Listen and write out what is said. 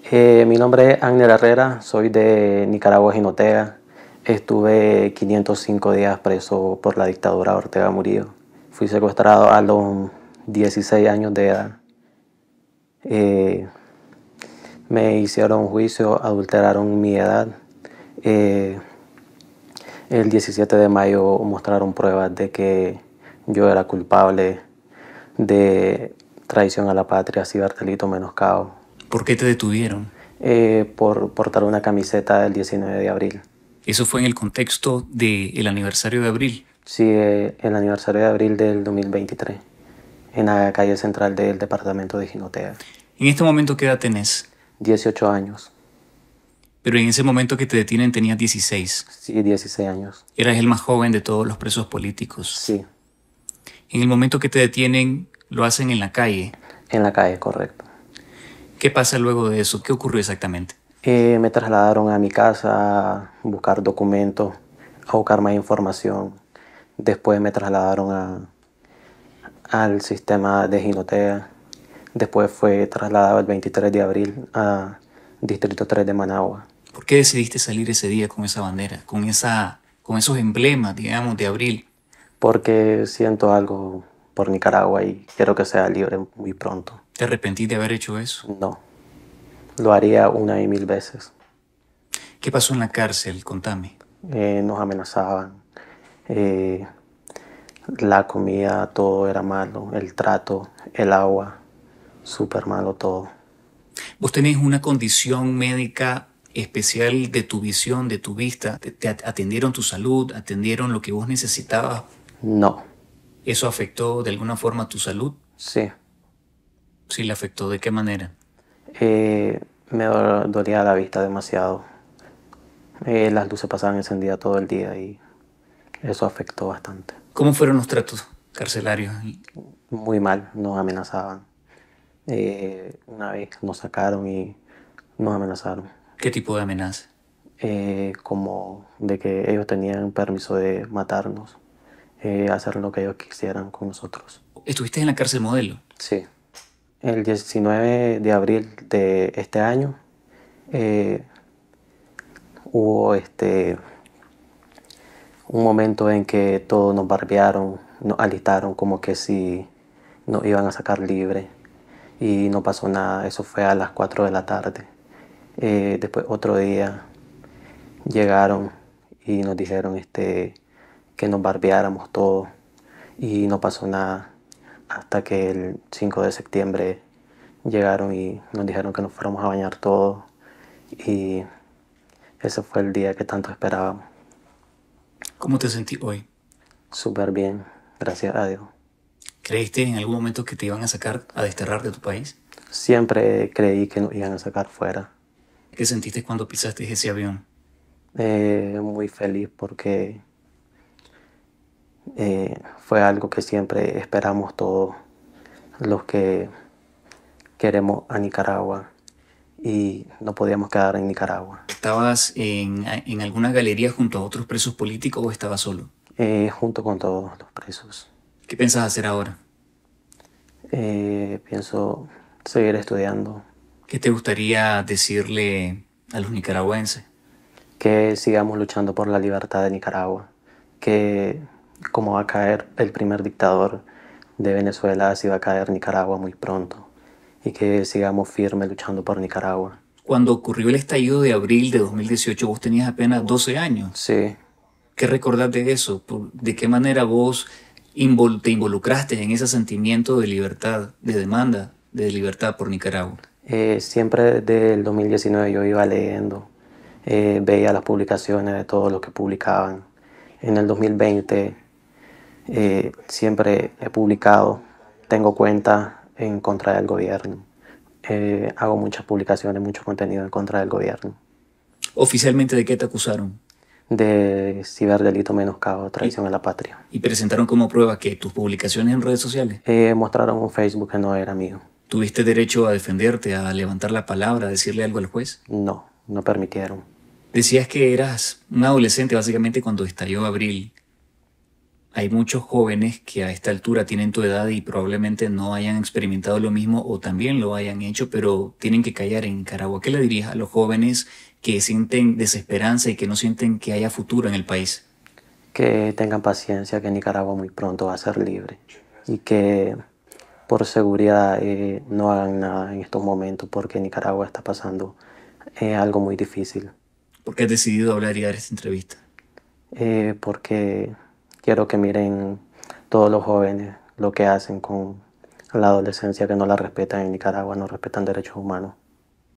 Eh, mi nombre es Ángel Herrera, soy de Nicaragua, Ginotega. Estuve 505 días preso por la dictadura Ortega Murillo. Fui secuestrado a los 16 años de edad. Eh, me hicieron juicio, adulteraron mi edad. Eh, el 17 de mayo mostraron pruebas de que yo era culpable de traición a la patria, ciberdelito, menoscabo. ¿Por qué te detuvieron? Eh, por portar una camiseta del 19 de abril. Eso fue en el contexto del aniversario de abril. Sí, eh, el aniversario de abril del 2023, en la calle central del departamento de Ginotea. ¿En este momento qué edad tenés? 18 años. Pero en ese momento que te detienen tenías 16. Sí, 16 años. Eras el más joven de todos los presos políticos. Sí. En el momento que te detienen, lo hacen en la calle. En la calle, correcto. ¿Qué pasa luego de eso? ¿Qué ocurrió exactamente? Eh, me trasladaron a mi casa a buscar documentos, a buscar más información. Después me trasladaron a, al sistema de Ginotea. Después fue trasladado el 23 de abril a Distrito 3 de Managua. ¿Por qué decidiste salir ese día con esa bandera, con, esa, con esos emblemas, digamos, de abril? Porque siento algo por Nicaragua y quiero que sea libre muy pronto. ¿Te de haber hecho eso? No. Lo haría una y mil veces. ¿Qué pasó en la cárcel? Contame. Eh, nos amenazaban. Eh, la comida, todo era malo. El trato, el agua, súper malo todo. Vos tenés una condición médica especial de tu visión, de tu vista. te atendieron tu salud? ¿Atendieron lo que vos necesitabas? No. ¿Eso afectó de alguna forma tu salud? Sí. Si le afectó, ¿de qué manera? Eh, me dolía la vista demasiado. Eh, las luces pasaban encendidas todo el día y eso afectó bastante. ¿Cómo fueron los tratos carcelarios? Muy mal, nos amenazaban. Eh, una vez nos sacaron y nos amenazaron. ¿Qué tipo de amenaza? Eh, como de que ellos tenían permiso de matarnos, hacer lo que ellos quisieran con nosotros. ¿Estuviste en la cárcel modelo? Sí el 19 de abril de este año eh, hubo este un momento en que todos nos barbearon, nos alistaron como que si nos iban a sacar libre y no pasó nada, eso fue a las 4 de la tarde. Eh, después otro día llegaron y nos dijeron este, que nos barbeáramos todos y no pasó nada hasta que el 5 de septiembre llegaron y nos dijeron que nos fuéramos a bañar todos y ese fue el día que tanto esperábamos. ¿Cómo te sentí hoy? Súper bien, gracias a Dios. ¿Creíste en algún momento que te iban a sacar, a desterrar de tu país? Siempre creí que nos iban a sacar fuera. ¿Qué sentiste cuando pisaste ese avión? Eh, muy feliz porque eh, fue algo que siempre esperamos todos los que queremos a Nicaragua y no podíamos quedar en Nicaragua. ¿Estabas en, en alguna galería junto a otros presos políticos o estabas solo? Eh, junto con todos los presos. ¿Qué piensas hacer ahora? Eh, pienso seguir estudiando. ¿Qué te gustaría decirle a los nicaragüenses? Que sigamos luchando por la libertad de Nicaragua, que cómo va a caer el primer dictador de Venezuela, si va a caer Nicaragua muy pronto y que sigamos firmes luchando por Nicaragua. Cuando ocurrió el estallido de abril de 2018, vos tenías apenas 12 años. Sí. ¿Qué recordás de eso? ¿De qué manera vos te involucraste en ese sentimiento de libertad, de demanda de libertad por Nicaragua? Eh, siempre desde el 2019 yo iba leyendo, eh, veía las publicaciones de todo lo que publicaban. En el 2020 eh, siempre he publicado, tengo cuenta en contra del gobierno. Eh, hago muchas publicaciones, mucho contenido en contra del gobierno. ¿Oficialmente de qué te acusaron? De ciberdelito menoscabo, traición a la patria. ¿Y presentaron como prueba que tus publicaciones en redes sociales? Eh, mostraron un Facebook que no era mío. ¿Tuviste derecho a defenderte, a levantar la palabra, a decirle algo al juez? No, no permitieron. Decías que eras un adolescente básicamente cuando estalló abril. Hay muchos jóvenes que a esta altura tienen tu edad y probablemente no hayan experimentado lo mismo o también lo hayan hecho, pero tienen que callar en Nicaragua. ¿Qué le dirías a los jóvenes que sienten desesperanza y que no sienten que haya futuro en el país? Que tengan paciencia, que Nicaragua muy pronto va a ser libre y que por seguridad eh, no hagan nada en estos momentos porque Nicaragua está pasando eh, algo muy difícil. ¿Por qué has decidido hablar y dar esta entrevista? Eh, porque quiero que miren todos los jóvenes lo que hacen con la adolescencia que no la respetan en Nicaragua, no respetan derechos humanos.